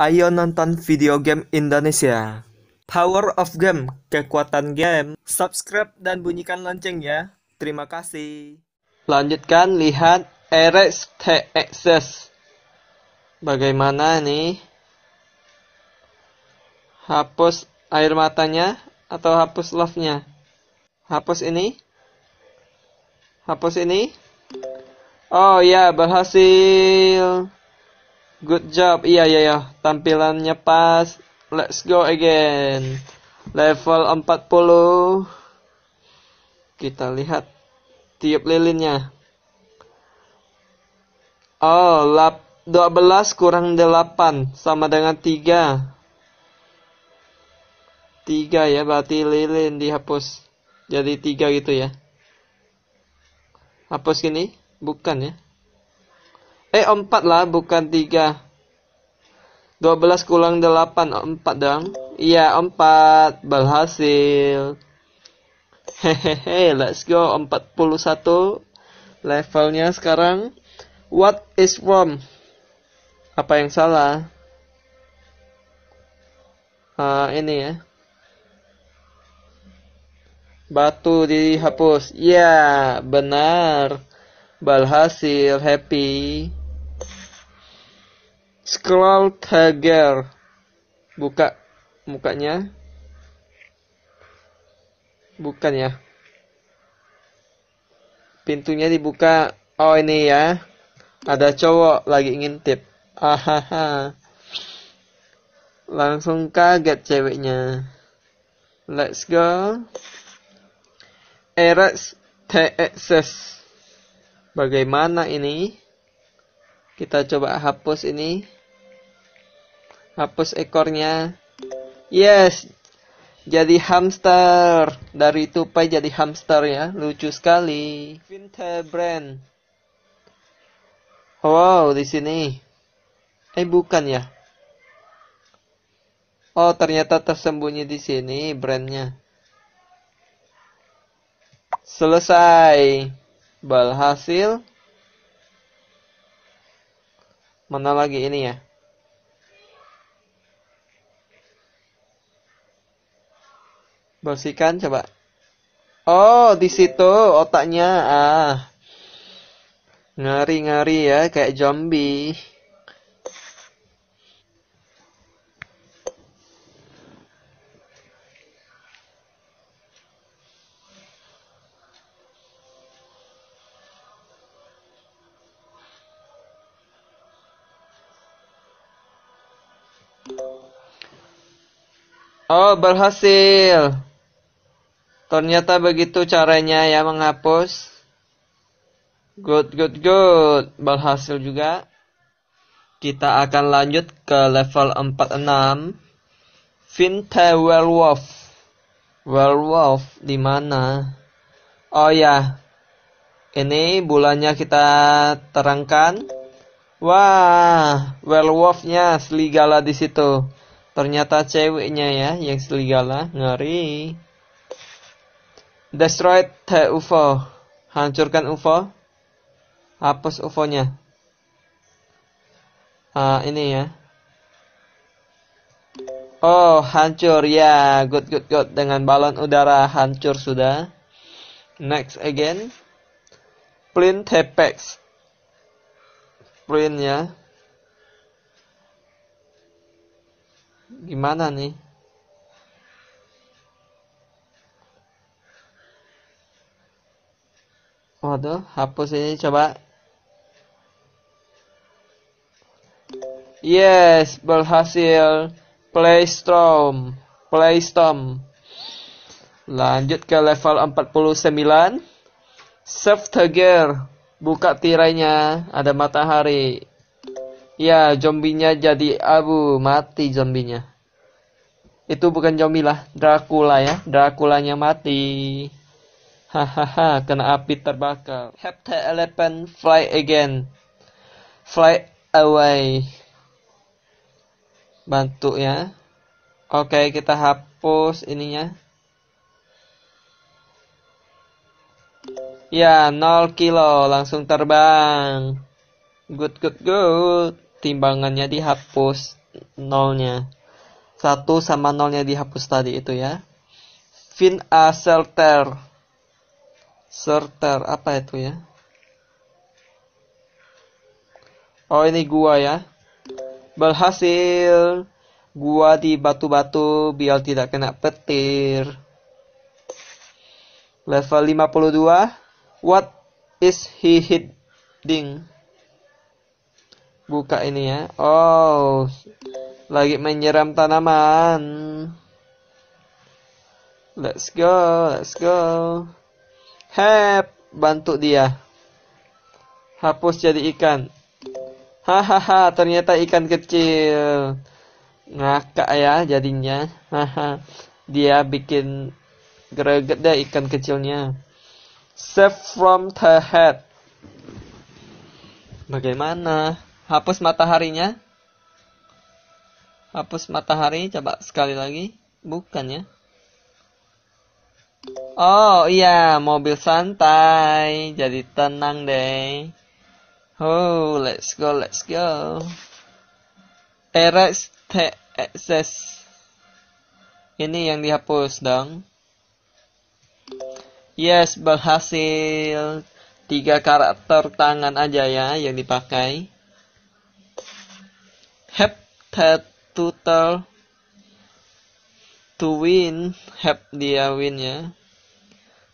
Ayo nonton video game Indonesia. Power of Game, kekuatan game. Subscribe dan bunyikan lonceng ya. Terima kasih. Lanjutkan lihat RX TXS. Bagaimana nih? Hapus air matanya atau hapus love-nya? Hapus ini? Hapus ini? Oh ya, berhasil. Good job. Iya, iya, iya. Tampilannya pas. Let's go again. Level 40. Kita lihat tiup lilinnya. Oh, lap 12 kurang 8 sama dengan 3. 3 ya, berarti lilin dihapus. Jadi 3 gitu ya. Hapus gini? Bukan ya. Eh, 4 lah, bukan 3. 12 kurang 8, 4 dong. Iya, 4. Berhasil. Hehehe, let's go. 41 levelnya sekarang. What is wrong? Apa yang salah? Uh, ini ya. Batu dihapus. Ya, yeah, benar. Berhasil. Happy. Scroll Tiger. Buka mukanya. Bukan ya. Pintunya dibuka. Oh ini ya. Ada cowok lagi ngintip. Ahaha. Langsung kaget ceweknya. Let's go. Eras TXS. Bagaimana ini? Kita coba hapus ini. Hapus ekornya. Yes. Jadi hamster. Dari tupai jadi hamster ya. Lucu sekali. Winter brand Wow, di sini. Eh, bukan ya. Oh, ternyata tersembunyi di sini brandnya. Selesai. Balhasil. Mana lagi ini ya? Bersihkan coba. Oh, di situ otaknya. Ah. Ngari-ngari ya, kayak zombie. Oh, berhasil. Ternyata begitu caranya ya menghapus. Good, good, good. Berhasil juga. Kita akan lanjut ke level 46. Vinta Werewolf. Werewolf di mana? Oh ya. Ini bulannya kita terangkan. Wah, werewolfnya serigala di situ. Ternyata ceweknya ya yang serigala, ngeri. Destroy the UFO. Hancurkan UFO. Hapus UFO-nya. Uh, ah, ini ya. Oh, hancur ya. Yeah. Good, good, good. Dengan balon udara hancur sudah. Next again. print Tepex. print ya. Gimana nih? Aduh, hapus ini coba yes berhasil playstorm playstorm lanjut ke level 49 serve gear. buka tirainya ada matahari ya zombinya jadi abu mati zombinya itu bukan zombie lah Dracula ya Draculanya mati Hahaha, kena api terbakar. Have the elephant fly again. Fly away. Bantu ya. Oke, kita hapus ininya. Ya, 0 kilo. Langsung terbang. Good, good, good. Timbangannya dihapus nolnya. Satu sama nolnya dihapus tadi itu ya. Fin a shelter. Sorter apa itu ya? Oh ini gua ya. Berhasil. Gua di batu-batu biar tidak kena petir. Level 52. What is he hitting? Buka ini ya. Oh. Lagi menyeram tanaman. Let's go, let's go. Hep, bantu dia. Hapus jadi ikan. Hahaha, ternyata ikan kecil. Ngakak ya jadinya. Haha. dia bikin greget deh ikan kecilnya. Save from the head. Bagaimana? Hapus mataharinya? Hapus matahari, coba sekali lagi. Bukan ya? Oh iya, mobil santai. Jadi tenang deh. Oh, let's go, let's go. Erase access. Ini yang dihapus dong. Yes, berhasil. Tiga karakter tangan aja ya yang dipakai. Hep, tutor to win help dia win ya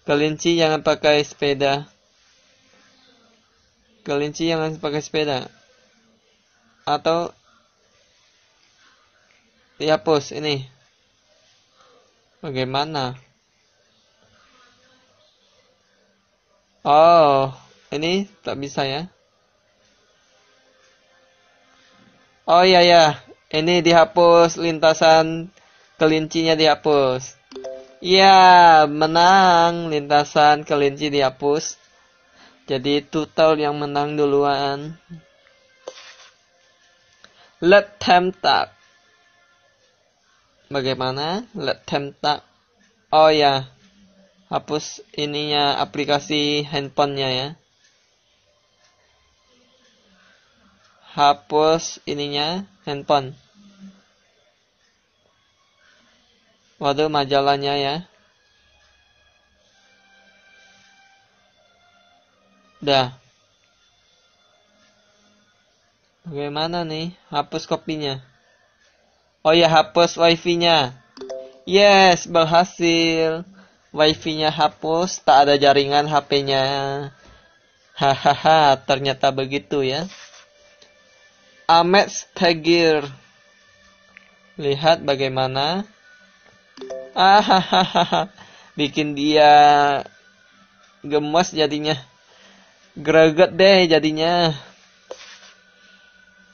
kelinci yang pakai sepeda kelinci yang pakai sepeda atau dihapus ya, ini bagaimana oh ini tak bisa ya oh iya ya ini dihapus lintasan kelincinya dihapus. Ya, menang lintasan kelinci dihapus. Jadi total yang menang duluan. Let them talk. Bagaimana? Let them talk. Oh ya, hapus ininya aplikasi handphonenya ya. Hapus ininya handphone. waduh majalahnya ya dah bagaimana nih hapus kopinya oh ya hapus wifi nya yes berhasil wifi nya hapus tak ada jaringan hp nya hahaha ternyata begitu ya Ahmed Tagir lihat bagaimana ah Bikin dia gemes jadinya. Greget deh jadinya.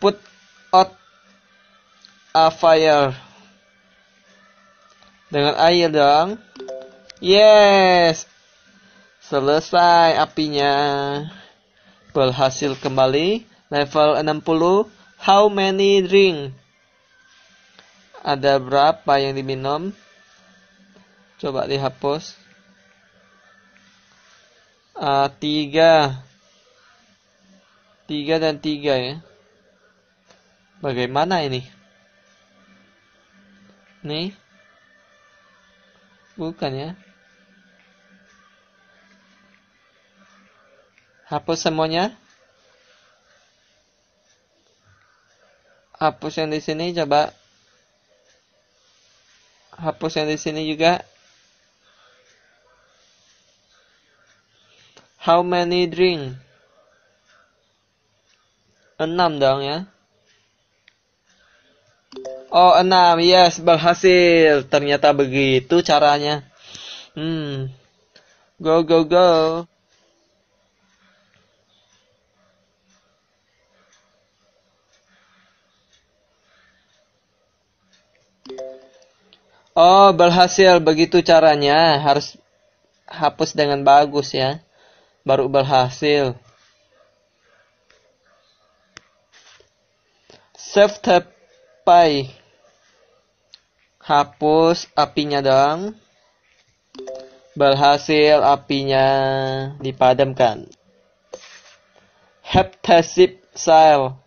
Put out a fire. Dengan air dong. Yes. Selesai apinya. Berhasil kembali. Level 60. How many drink? Ada berapa yang diminum? Coba dihapus. Uh, ah, tiga. Tiga dan tiga ya. Bagaimana ini? Nih. Bukan ya. Hapus semuanya. Hapus yang di sini coba. Hapus yang di sini juga. How many drink? Enam dong ya. Oh, enam. Yes, berhasil. Ternyata begitu caranya. Hmm. Go, go, go. Oh, berhasil. Begitu caranya. Harus hapus dengan bagus ya baru berhasil. Save tab pie. Hapus apinya dong. Berhasil apinya dipadamkan. Heptasip sale.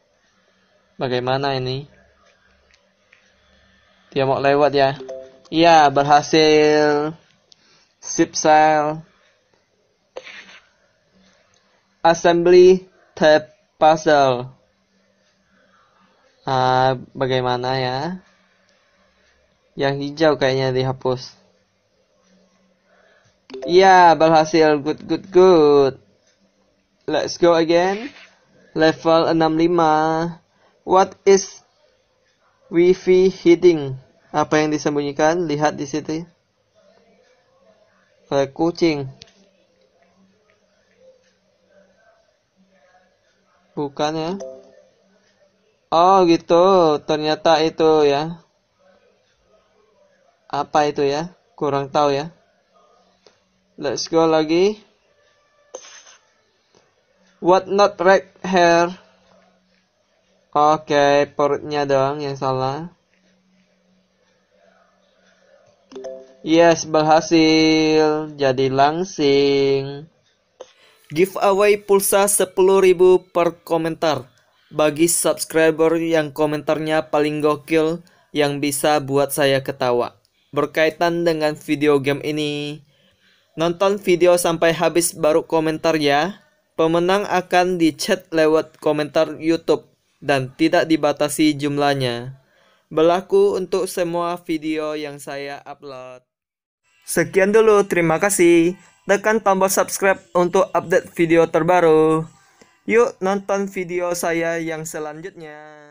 Bagaimana ini? Dia mau lewat ya. Iya, berhasil. Sip sale assembly tab puzzle. Uh, bagaimana ya? Yang hijau kayaknya dihapus. Ya, yeah, berhasil. Good, good, good. Let's go again. Level 65. What is wifi hiding? Apa yang disembunyikan? Lihat di situ. Ya. kucing. Bukan ya? Oh gitu, ternyata itu ya. Apa itu ya? Kurang tahu ya. Let's go lagi. What not red hair? Oke, okay, perutnya dong yang salah. Yes, berhasil. Jadi langsing giveaway pulsa 10.000 per komentar bagi subscriber yang komentarnya paling gokil yang bisa buat saya ketawa. Berkaitan dengan video game ini, nonton video sampai habis baru komentar ya. Pemenang akan dicat lewat komentar YouTube dan tidak dibatasi jumlahnya. Berlaku untuk semua video yang saya upload. Sekian dulu, terima kasih tekan tombol subscribe untuk update video terbaru. Yuk nonton video saya yang selanjutnya.